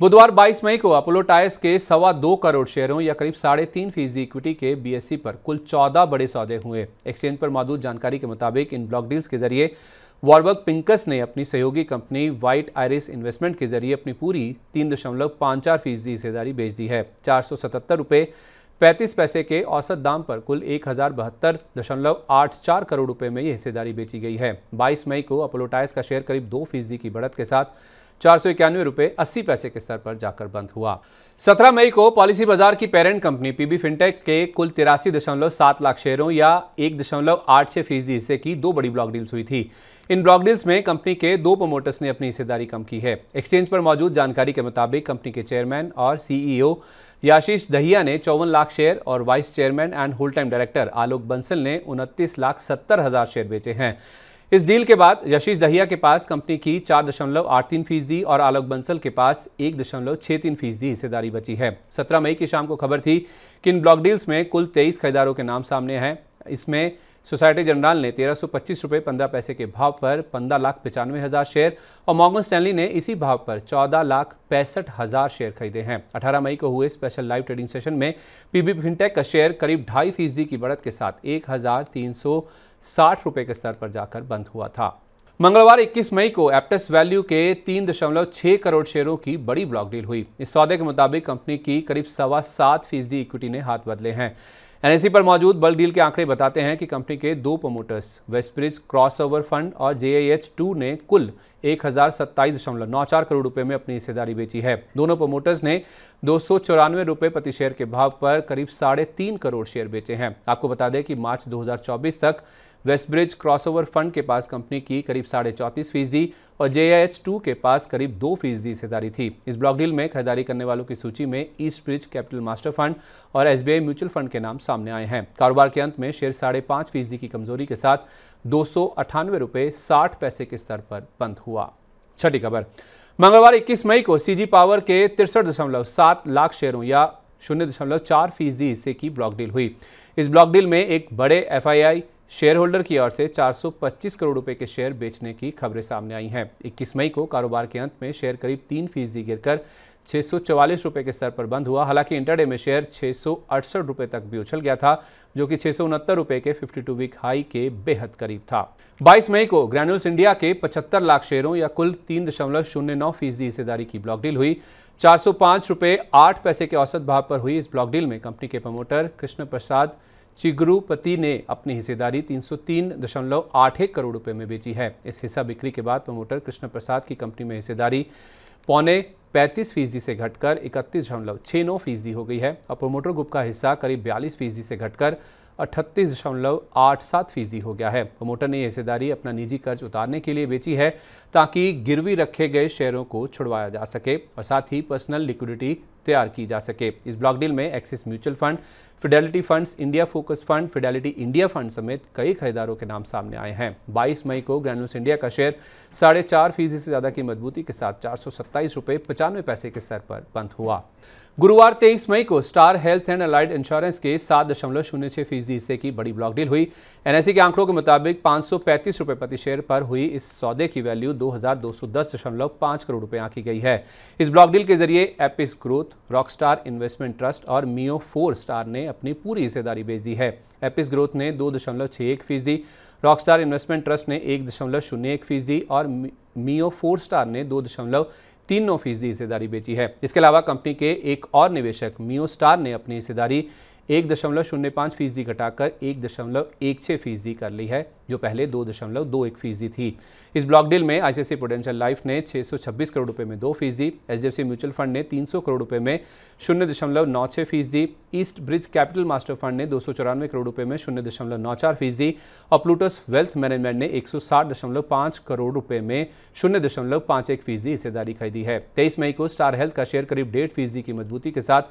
बुधवार 22 मई को Apollo tyres के सवा दो करोड़ शेयरों या करीब साढ़े तीन फीसदी इक्विटी के बीएससी e पर कुल 14 बड़े सौदे हुए एक्सचेंज पर मौजूद जानकारी के मुताबिक इन ब्लॉक डील्स के जरिए वॉर्वर्क पिंकस ने अपनी सहयोगी कंपनी व्हाइट आयरिस इन्वेस्टमेंट के जरिए अपनी पूरी तीन दशमलव पाँच चार फीसदी हिस्सेदारी बेच दी है चार सौ सतहत्तर रुपये पैंतीस पैसे के औसत दाम पर कुल एक हज़ार बहत्तर दशमलव आठ चार करोड़ रुपये में ये हिस्सेदारी बेची गई है बाईस मई को अपोलो टायर्स का शेयर करीब दो फीसदी की बढ़त के साथ चार सौ इक्यानवे अस्सी पैसे के स्तर पर जाकर बंद हुआ 17 मई को पॉलिसी बाजार की पेरेंट कंपनी पीबी फिनटेक के कुल तिरासी दशमलव सात लाख शेयरों या एक दशमलव आठ छह फीसदी हिस्से की दो बड़ी ब्लॉक डील्स हुई थी इन ब्लॉक डील्स में कंपनी के दो प्रमोटर्स ने अपनी हिस्सेदारी कम की है एक्सचेंज पर मौजूद जानकारी के मुताबिक कंपनी के चेयरमैन और सीईओ e याशीष दहिया ने चौवन लाख शेयर और vice chairman and whole time director Alok Bansal ने उनतीस लाख सत्तर हज़ार शेयर बेचे हैं इस डील के बाद यशीष दहिया के पास कंपनी की चार दशमलव आठ तीन फीसदी और आलोक बंसल के पास एक दशमलव छह तीन फीसदी हिस्सेदारी बची है सत्रह मई की शाम को खबर थी कि इन ब्लॉक डील्स में कुल तेईस खरीदारों के नाम सामने हैं इसमें सोसाइटी जनरल ने तेरह सौ पच्चीस रुपये पंद्रह पैसे के भाव पर पंद्रह लाख पचानवे हज़ार शेयर और मॉगन स्टैनली ने इसी भाव पर चौदह लाख पैंसठ हज़ार शेयर खरीदे हैं अठारह मई को हुए स्पेशल लाइव ट्रेडिंग सेशन में पीबी फिनटेक का शेयर करीब ढाई फीसदी की बढ़त के साथ एक हज़ार तीन सौ साठ रुपये के स्तर पर जाकर बंद हुआ था मंगलवार 21 मई को एप्टस वैल्यू के 3.6 करोड़ शेयरों की बड़ी ब्लॉक डील हुई इस सौदे के मुताबिक कंपनी की करीब सवा सात फीसदी इक्विटी ने हाथ बदले हैं एनएससी पर मौजूद बल डील के आंकड़े बताते हैं कि कंपनी के दो प्रमोटर्स वेस्टब्रिज क्रॉसओवर फंड और जेएएच टू ने कुल एक करोड़ रुपए में अपनी हिस्सेदारी बेची है दोनों प्रमोटर्स ने दो रुपए प्रति शेयर के भाव पर करीब साढ़े तीन करोड़ शेयर बेचे हैं आपको बता दें कि मार्च 2024 तक वेस्टब्रिज क्रॉसओवर फंड के पास कंपनी की करीब साढ़े चौंतीस फीसदी और जे एच टू के पास करीब दो फीसदी हिस्सेदारी थी इस ब्लॉक डील में खरीदारी करने वालों की सूची में East Bridge Capital Master Fund और एस म्यूचुअल फंड के नाम सामने आए हैं कारोबार के अंत में शेयर साढ़े पाँच फीसदी की कमजोरी के साथ दो सौ अठानवे साठ पैसे के स्तर पर बंद हुआ छठी खबर मंगलवार 21 मई को सीजी पावर के तिरसठ दशमलव सात लाख शेयरों या शून्य दशमलव चार फीसदी हिस्से की ब्लॉक डील हुई इस ब्लॉक डील में एक बड़े एफआईआई शेयर होल्डर की ओर से 425 करोड़ रुपए के शेयर बेचने की खबरें सामने आई हैं 21 मई को कारोबार के अंत में शेयर करीब तीन फीसदी गिर कर रुपए के स्तर पर बंद हुआ हालांकि इंटरडे में शेयर छः रुपए तक भी उछल गया था जो कि छः रुपए के 52 वीक हाई के बेहद करीब था 22 मई को ग्रैनुल्स इंडिया के 75 लाख शेयरों या कुल तीन दशमलव शून्य नौ फीसदी हिस्सेदारी की ब्लॉक डील हुई चार सौ रुपए आठ पैसे के औसत भाव पर हुई इस ब्लॉक डील में कंपनी के प्रमोटर कृष्ण प्रसाद श्री गुरुपति ने अपनी हिस्सेदारी 303.81 करोड़ रुपए में बेची है इस हिस्सा बिक्री के बाद प्रमोटर कृष्ण प्रसाद की कंपनी में हिस्सेदारी पौने पैंतीस फीसदी से घटकर इकतीस दशमलव छह नौ फीसदी हो गई है और प्रोमोटर ग्रुप का हिस्सा करीब बयालीस फीसदी से घटकर अठत्तीस दशमलव आठ सात फीसदी हो गया है प्रमोटर ने यह हिस्सेदारी अपना निजी कर्ज उतारने के लिए बेची है ताकि गिरवी रखे गए शेयरों को छुड़वाया जा सके और साथ ही पर्सनल लिक्विडिटी तैयार की जा सके इस ब्लॉक डील में Axis Mutual Fund Fidelity Funds India Focus Fund Fidelity India Fund समेत कई खरीदारों के नाम सामने आए हैं 22 मई को ग्रैनुल्स इंडिया का शेयर साढ़े चार फीसदी से ज़्यादा की मजबूती के साथ चार सौ सत्ताईस रुपए पचानवे पैसे के स्तर पर बंद हुआ गुरुवार 23 मई को Star Health and Allied Insurance के सात दशमलव शून्य छह फीसदी फीसदी हिस्से की बड़ी ब्लॉक डील हुई एनएससी e के आंकड़ों के मुताबिक पांच रुपए प्रति शेयर पर हुई इस सौदे की वैल्यू दो करोड़ रुपए आंकी गई है इस ब्लॉक डील के जरिए Apis Growth Rockstar Investment Trust और मियो फोर स्टार ने अपनी पूरी हिस्सेदारी बेच दी है एपिस ग्रोथ ने दो दशमलव छः एक फीसदी रॉकस्टार इन्वेस्टमेंट ट्रस्ट ने एक दशमलव शून्य एक फीसदी और मियो फोर स्टार ने दो दशमलव तीन नौ फीसदी हिस्सेदारी बेची है इसके अलावा कंपनी के एक और निवेशक मियो स्टार ने अपनी हिस्सेदारी एक दशमलव शून्य पाँच फीसदी घटाकर एक दशमलव एक छः फीसदी कर ली है जो पहले दो दशमलव दो एक फीसदी थी इस ब्लॉक डील में आईसीआईसी प्रोडेंशियल लाइफ ने 626 करोड़ रुपए में दो फीसदी एच म्यूचुअल फंड ने 300 करोड़ रुपए में शून्य दशमलव नौ छः फीसदी East Bridge Capital Master Fund ने दो सौ चौरानवे करोड़ रुपए में शून्य दशमलव नौ चार फीसदी और प्लूटस वेल्थ मैनेजमेंट ने एक सौ साठ दशमलव पाँच करोड़ रुपये में शून्य दशमलव पाँच एक फीसदी हिस्सेदारी खरीदी है तेईस मई को स्टार हेल्थ का शेयर करीब डेढ़ फीसदी की मजबूती के साथ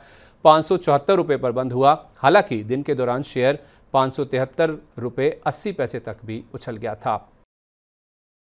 पाँच सौ चौहत्तर रुपये पर बंद हुआ हालांकि दिन के दौरान शेयर पाँच सौ तिहत्तर रुपये अस्सी पैसे तक भी उछल गया था